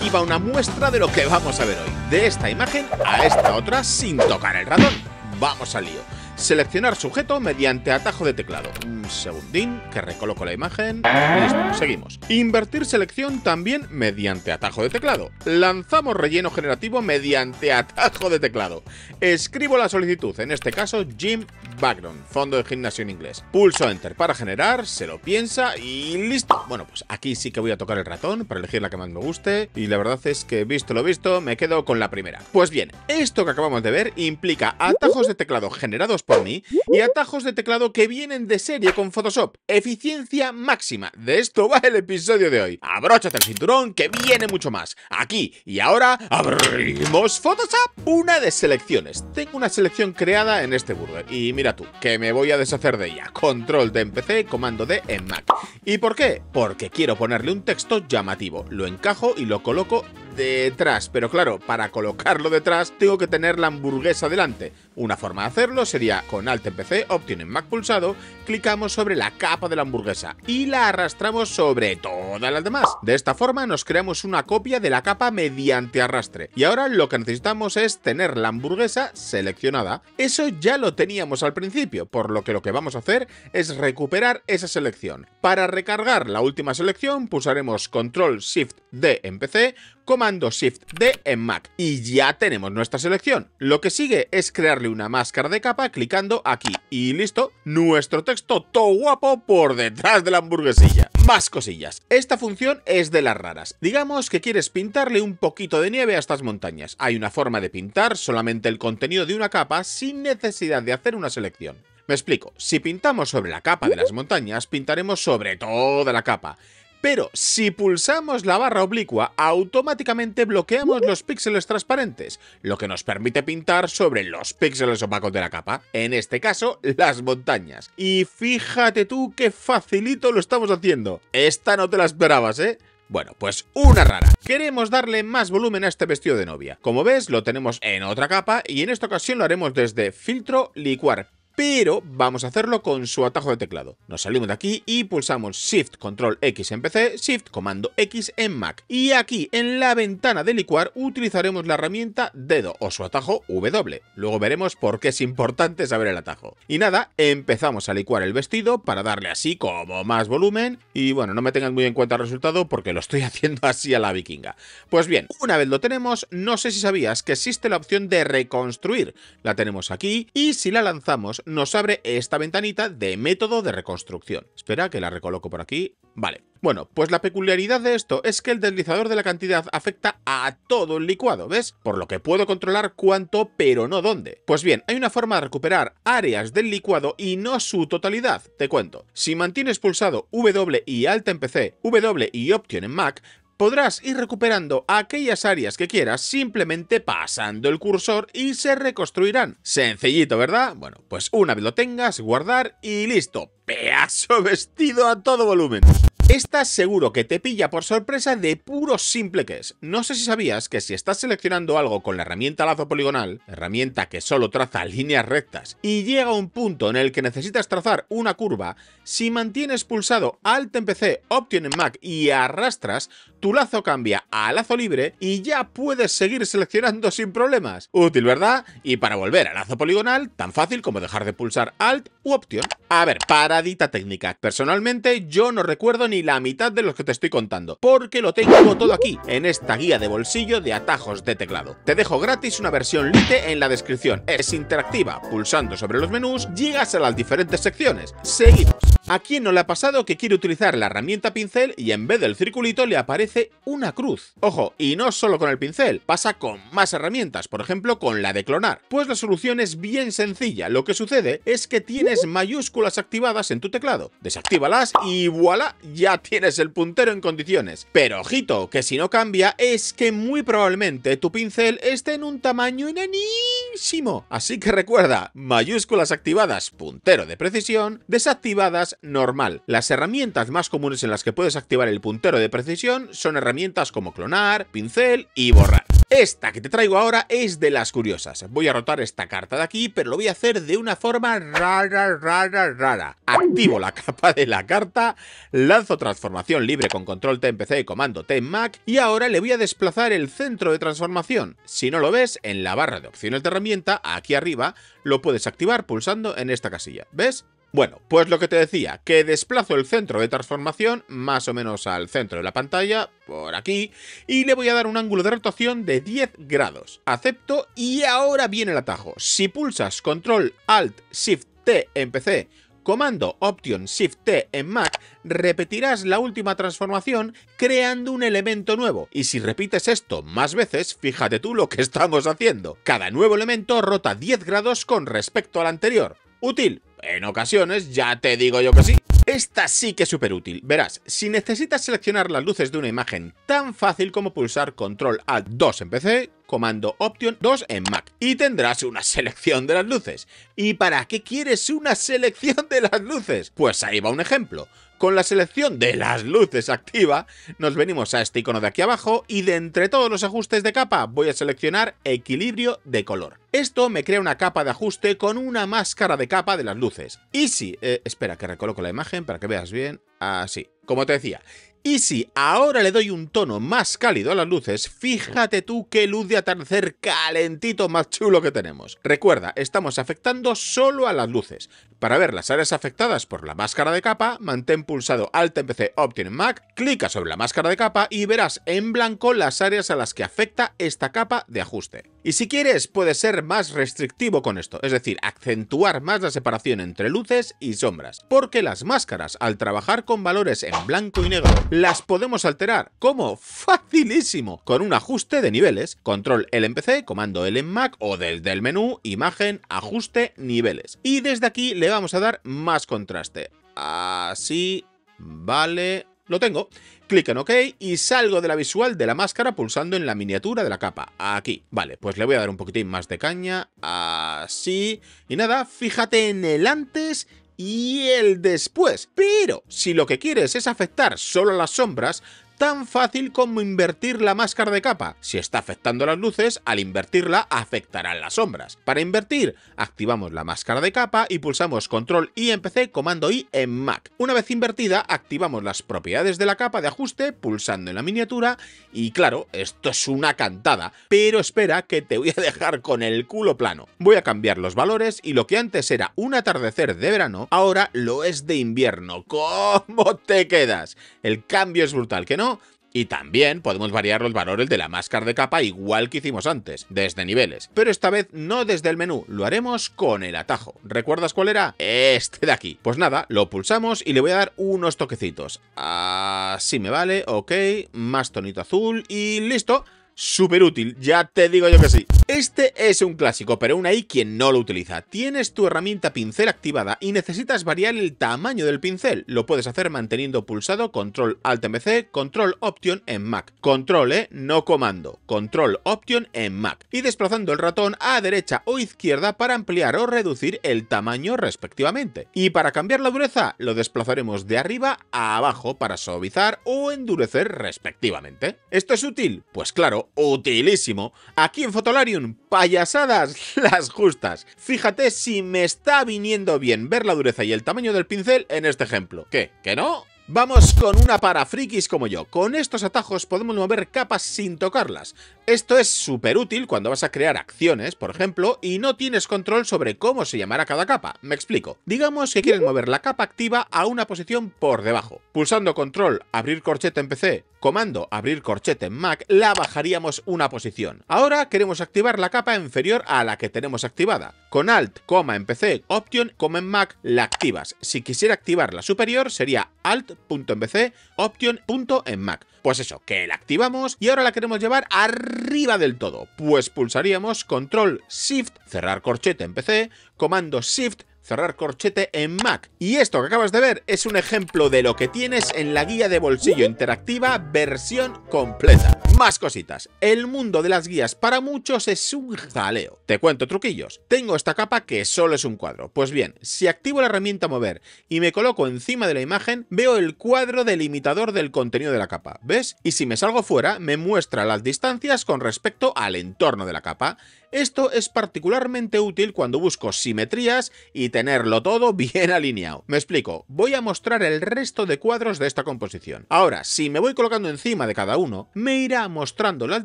aquí va una muestra de lo que vamos a ver hoy. De esta imagen a esta otra sin tocar el ratón. Vamos al lío. Seleccionar sujeto mediante atajo de teclado. Un segundín, que recoloco la imagen. Ah. Listo, seguimos. Invertir selección también mediante atajo de teclado. Lanzamos relleno generativo mediante atajo de teclado. Escribo la solicitud, en este caso Jim Background, fondo de gimnasio en inglés. Pulso Enter para generar, se lo piensa y listo. Bueno, pues aquí sí que voy a tocar el ratón para elegir la que más me guste y la verdad es que visto lo visto me quedo con la primera. Pues bien, esto que acabamos de ver implica atajos de teclado generados por mí y atajos de teclado que vienen de serie con Photoshop. Eficiencia máxima. De esto va el episodio de hoy. Abróchate el cinturón que viene mucho más. Aquí y ahora abrimos Photoshop. Una de selecciones. Tengo una selección creada en este burger y mira tú, que me voy a deshacer de ella. Control de en PC, comando D en Mac. ¿Y por qué? Porque quiero ponerle un texto llamativo. Lo encajo y lo coloco detrás. Pero claro, para colocarlo detrás tengo que tener la hamburguesa delante. Una forma de hacerlo sería con Alt en PC, Option en Mac pulsado, clicamos sobre la capa de la hamburguesa y la arrastramos sobre todas las demás. De esta forma nos creamos una copia de la capa mediante arrastre. Y ahora lo que necesitamos es tener la hamburguesa seleccionada. Eso ya lo teníamos al principio, por lo que lo que vamos a hacer es recuperar esa selección. Para recargar la última selección pulsaremos Control Shift D en PC, comando Shift D en Mac. Y ya tenemos nuestra selección. Lo que sigue es crearle una máscara de capa clicando aquí. Y listo, nuestro texto todo guapo por detrás de la hamburguesilla. Más cosillas. Esta función es de las raras. Digamos que quieres pintarle un poquito de nieve a estas montañas. Hay una forma de pintar solamente el contenido de una capa sin necesidad de hacer una selección. Me explico, si pintamos sobre la capa de las montañas, pintaremos sobre toda la capa pero si pulsamos la barra oblicua automáticamente bloqueamos los píxeles transparentes, lo que nos permite pintar sobre los píxeles opacos de la capa, en este caso las montañas. Y fíjate tú qué facilito lo estamos haciendo. Esta no te la esperabas, ¿eh? Bueno, pues una rara. Queremos darle más volumen a este vestido de novia. Como ves, lo tenemos en otra capa y en esta ocasión lo haremos desde filtro licuar pero vamos a hacerlo con su atajo de teclado. Nos salimos de aquí y pulsamos Shift Control X en PC, Shift Comando X en Mac. Y aquí en la ventana de licuar utilizaremos la herramienta dedo o su atajo W. Luego veremos por qué es importante saber el atajo. Y nada, empezamos a licuar el vestido para darle así como más volumen. Y bueno, no me tengan muy en cuenta el resultado porque lo estoy haciendo así a la vikinga. Pues bien, una vez lo tenemos, no sé si sabías que existe la opción de reconstruir. La tenemos aquí y si la lanzamos nos abre esta ventanita de método de reconstrucción. Espera que la recoloco por aquí. Vale. Bueno, pues la peculiaridad de esto es que el deslizador de la cantidad afecta a todo el licuado, ¿ves? Por lo que puedo controlar cuánto, pero no dónde. Pues bien, hay una forma de recuperar áreas del licuado y no su totalidad, te cuento. Si mantienes pulsado W y Alt en PC, W y Option en Mac, podrás ir recuperando aquellas áreas que quieras simplemente pasando el cursor y se reconstruirán. Sencillito, ¿verdad? Bueno, pues una vez lo tengas, guardar y listo Peazo vestido a todo volumen. Estás seguro que te pilla por sorpresa de puro simple que es. No sé si sabías que si estás seleccionando algo con la herramienta lazo poligonal, herramienta que solo traza líneas rectas, y llega un punto en el que necesitas trazar una curva, si mantienes pulsado Alt en PC, Option en Mac y arrastras, tu lazo cambia a lazo libre y ya puedes seguir seleccionando sin problemas. Útil, ¿verdad? Y para volver al lazo poligonal, tan fácil como dejar de pulsar Alt u Option. A ver, para técnica. Personalmente, yo no recuerdo ni la mitad de los que te estoy contando, porque lo tengo todo aquí, en esta guía de bolsillo de atajos de teclado. Te dejo gratis una versión Lite en la descripción. Es interactiva. Pulsando sobre los menús, llegas a las diferentes secciones. Seguimos. ¿A quién no le ha pasado que quiere utilizar la herramienta pincel y en vez del circulito le aparece una cruz? Ojo, y no solo con el pincel, pasa con más herramientas, por ejemplo con la de clonar. Pues la solución es bien sencilla, lo que sucede es que tienes mayúsculas activadas en tu teclado. Desactívalas y voilà, ya tienes el puntero en condiciones. Pero ojito, que si no cambia es que muy probablemente tu pincel esté en un tamaño enanísimo. Así que recuerda, mayúsculas activadas, puntero de precisión, desactivadas normal. Las herramientas más comunes en las que puedes activar el puntero de precisión son herramientas como clonar, pincel y borrar. Esta que te traigo ahora es de las curiosas. Voy a rotar esta carta de aquí, pero lo voy a hacer de una forma rara, rara, rara. Activo la capa de la carta, lanzo transformación libre con control T en PC y comando T en Mac, y ahora le voy a desplazar el centro de transformación. Si no lo ves, en la barra de opciones de herramienta, aquí arriba, lo puedes activar pulsando en esta casilla. ¿Ves? Bueno, pues lo que te decía, que desplazo el centro de transformación más o menos al centro de la pantalla, por aquí, y le voy a dar un ángulo de rotación de 10 grados. Acepto y ahora viene el atajo. Si pulsas control alt shift T en PC, comando Option Shift T en Mac, repetirás la última transformación creando un elemento nuevo. Y si repites esto más veces, fíjate tú lo que estamos haciendo. Cada nuevo elemento rota 10 grados con respecto al anterior. Útil en ocasiones, ya te digo yo que sí. Esta sí que es súper útil. Verás, si necesitas seleccionar las luces de una imagen tan fácil como pulsar Control Alt 2 en PC, comando Option 2 en Mac y tendrás una selección de las luces. ¿Y para qué quieres una selección de las luces? Pues ahí va un ejemplo. Con la selección de las luces activa, nos venimos a este icono de aquí abajo y de entre todos los ajustes de capa voy a seleccionar equilibrio de color. Esto me crea una capa de ajuste con una máscara de capa de las luces. Y si... Eh, espera, que recoloco la imagen para que veas bien. Así. Como te decía, y si ahora le doy un tono más cálido a las luces, fíjate tú qué luz de atardecer calentito más chulo que tenemos. Recuerda, estamos afectando solo a las luces, para ver las áreas afectadas por la máscara de capa, mantén pulsado Alt en PC Option en Mac, clica sobre la máscara de capa y verás en blanco las áreas a las que afecta esta capa de ajuste. Y si quieres, puedes ser más restrictivo con esto, es decir, acentuar más la separación entre luces y sombras, porque las máscaras, al trabajar con valores en blanco y negro, las podemos alterar. como ¡Facilísimo! Con un ajuste de niveles, control L en PC, comando L en Mac o desde el menú, imagen, ajuste, niveles. Y desde aquí le vamos a dar más contraste. Así, vale, lo tengo. Clic en OK y salgo de la visual de la máscara pulsando en la miniatura de la capa. Aquí. Vale, pues le voy a dar un poquitín más de caña. Así. Y nada, fíjate en el antes y el después. Pero si lo que quieres es afectar solo las sombras, tan fácil como invertir la máscara de capa. Si está afectando las luces, al invertirla afectarán las sombras. Para invertir, activamos la máscara de capa y pulsamos control I en PC, comando I en Mac. Una vez invertida, activamos las propiedades de la capa de ajuste pulsando en la miniatura y claro, esto es una cantada, pero espera que te voy a dejar con el culo plano. Voy a cambiar los valores y lo que antes era un atardecer de verano, ahora lo es de invierno. ¿Cómo te quedas? El cambio es brutal, ¿que no? y también podemos variar los valores de la máscara de capa igual que hicimos antes, desde niveles. Pero esta vez no desde el menú, lo haremos con el atajo. ¿Recuerdas cuál era? Este de aquí. Pues nada, lo pulsamos y le voy a dar unos toquecitos. Así me vale, ok, más tonito azul y listo súper útil, ya te digo yo que sí. Este es un clásico, pero aún hay quien no lo utiliza. Tienes tu herramienta pincel activada y necesitas variar el tamaño del pincel. Lo puedes hacer manteniendo pulsado Control Alt MC, Control Option en Mac. Control E, no comando. Control Option en Mac. Y desplazando el ratón a derecha o izquierda para ampliar o reducir el tamaño respectivamente. Y para cambiar la dureza, lo desplazaremos de arriba a abajo para suavizar o endurecer respectivamente. ¿Esto es útil? Pues claro, utilísimo, aquí en Fotolarium, payasadas las justas. Fíjate si me está viniendo bien ver la dureza y el tamaño del pincel en este ejemplo. ¿Qué? ¿Que no? Vamos con una para frikis como yo. Con estos atajos podemos mover capas sin tocarlas. Esto es súper útil cuando vas a crear acciones, por ejemplo, y no tienes control sobre cómo se llamará cada capa. Me explico. Digamos que quieres mover la capa activa a una posición por debajo. Pulsando control, abrir corchete en PC, comando, abrir corchete en Mac, la bajaríamos una posición. Ahora queremos activar la capa inferior a la que tenemos activada. Con Alt, coma en PC, Option, coma en Mac, la activas. Si quisiera activar la superior sería Alt, punto en Mac. Pues eso, que la activamos y ahora la queremos llevar arriba del todo. Pues pulsaríamos Control Shift, cerrar corchete en PC, comando Shift, cerrar corchete en Mac. Y esto que acabas de ver es un ejemplo de lo que tienes en la guía de bolsillo interactiva versión completa. Más cositas. El mundo de las guías para muchos es un jaleo. Te cuento truquillos. Tengo esta capa que solo es un cuadro. Pues bien, si activo la herramienta mover y me coloco encima de la imagen, veo el cuadro delimitador del contenido de la capa. ¿Ves? Y si me salgo fuera, me muestra las distancias con respecto al entorno de la capa. Esto es particularmente útil cuando busco simetrías y tenerlo todo bien alineado. Me explico, voy a mostrar el resto de cuadros de esta composición. Ahora, si me voy colocando encima de cada uno, me irá mostrando las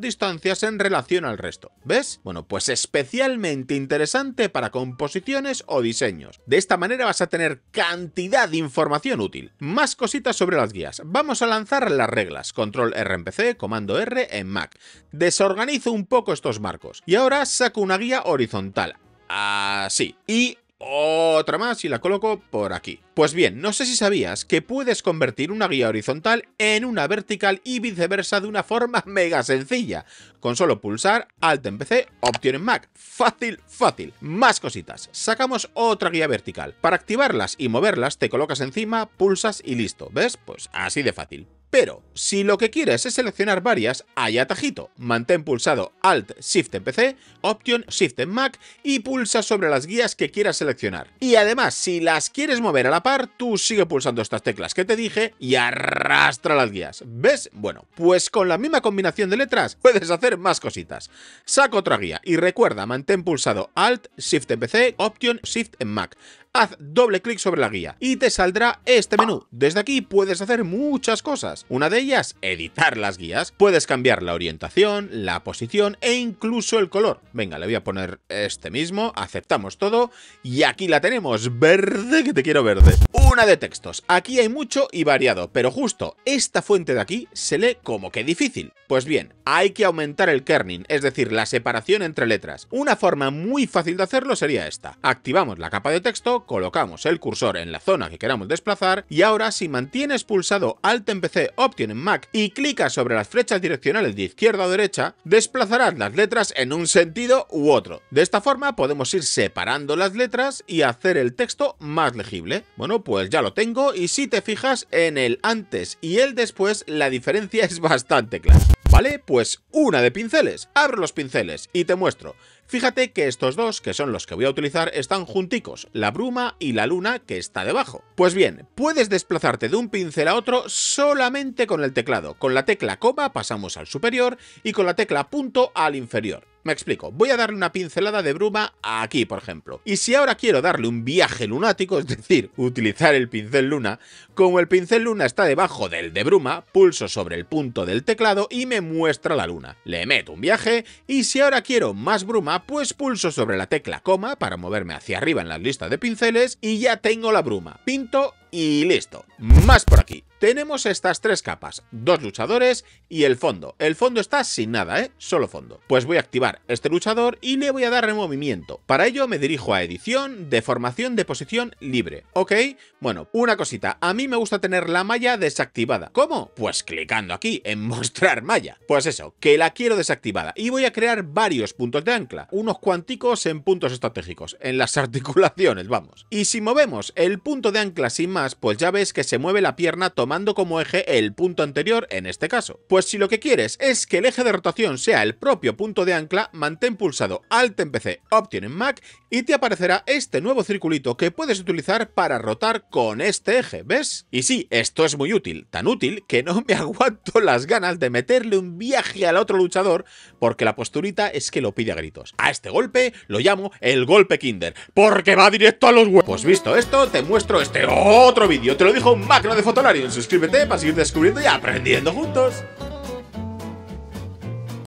distancias en relación al resto. ¿Ves? Bueno, pues especialmente interesante para composiciones o diseños. De esta manera vas a tener cantidad de información útil. Más cositas sobre las guías. Vamos a lanzar las reglas. Control R en PC, comando R en Mac. Desorganizo un poco estos marcos. Y ahora, saco una guía horizontal. Así. Y otra más y la coloco por aquí. Pues bien, no sé si sabías que puedes convertir una guía horizontal en una vertical y viceversa de una forma mega sencilla. Con solo pulsar Alt en PC, Option en Mac. Fácil, fácil. Más cositas. Sacamos otra guía vertical. Para activarlas y moverlas te colocas encima, pulsas y listo. ¿Ves? Pues así de fácil. Pero, si lo que quieres es seleccionar varias, hay atajito. Mantén pulsado Alt Shift en PC, Option Shift en Mac y pulsa sobre las guías que quieras seleccionar. Y además, si las quieres mover a la par, tú sigue pulsando estas teclas que te dije y arrastra las guías. ¿Ves? Bueno, pues con la misma combinación de letras puedes hacer más cositas. Saca otra guía y recuerda, mantén pulsado Alt Shift en PC, Option Shift en Mac haz doble clic sobre la guía y te saldrá este menú. Desde aquí puedes hacer muchas cosas. Una de ellas, editar las guías. Puedes cambiar la orientación, la posición e incluso el color. Venga, le voy a poner este mismo, aceptamos todo y aquí la tenemos, verde que te quiero verde. Una de textos, aquí hay mucho y variado, pero justo esta fuente de aquí se lee como que difícil. Pues bien, hay que aumentar el kerning, es decir, la separación entre letras. Una forma muy fácil de hacerlo sería esta. Activamos la capa de texto, colocamos el cursor en la zona que queramos desplazar y ahora si mantienes pulsado Alt en PC, Option en Mac y clicas sobre las flechas direccionales de izquierda o derecha, desplazarás las letras en un sentido u otro. De esta forma podemos ir separando las letras y hacer el texto más legible. Bueno, pues ya lo tengo y si te fijas en el antes y el después la diferencia es bastante clara. ¿Vale? Pues una de pinceles. Abro los pinceles y te muestro. Fíjate que estos dos, que son los que voy a utilizar, están junticos, la bruma y la luna que está debajo. Pues bien, puedes desplazarte de un pincel a otro solamente con el teclado. Con la tecla coma pasamos al superior y con la tecla punto al inferior. Me explico, voy a darle una pincelada de bruma aquí, por ejemplo. Y si ahora quiero darle un viaje lunático, es decir, utilizar el pincel luna, como el pincel luna está debajo del de bruma, pulso sobre el punto del teclado y me muestra la luna. Le meto un viaje y si ahora quiero más bruma, pues pulso sobre la tecla coma para moverme hacia arriba en la lista de pinceles y ya tengo la bruma. Pinto y listo. Más por aquí. Tenemos estas tres capas, dos luchadores y el fondo. El fondo está sin nada, ¿eh? Solo fondo. Pues voy a activar este luchador y le voy a dar movimiento. Para ello me dirijo a edición, deformación de posición libre. ¿Ok? Bueno, una cosita. A mí me gusta tener la malla desactivada. ¿Cómo? Pues clicando aquí en mostrar malla. Pues eso, que la quiero desactivada. Y voy a crear varios puntos de ancla. Unos cuánticos en puntos estratégicos. En las articulaciones, vamos. Y si movemos el punto de ancla sin más, pues ya ves que se mueve la pierna tomando como eje el punto anterior en este caso. Pues si lo que quieres es que el eje de rotación sea el propio punto de ancla, mantén pulsado Alt en PC, Option en Mac y te aparecerá este nuevo circulito que puedes utilizar para rotar con este eje, ¿ves? Y sí, esto es muy útil, tan útil que no me aguanto las ganas de meterle un viaje al otro luchador porque la posturita es que lo pide a gritos. A este golpe lo llamo el golpe Kinder, porque va directo a los huevos. Pues visto esto, te muestro este otro vídeo, te lo dijo un macro de fotolarios suscríbete para seguir descubriendo y aprendiendo juntos.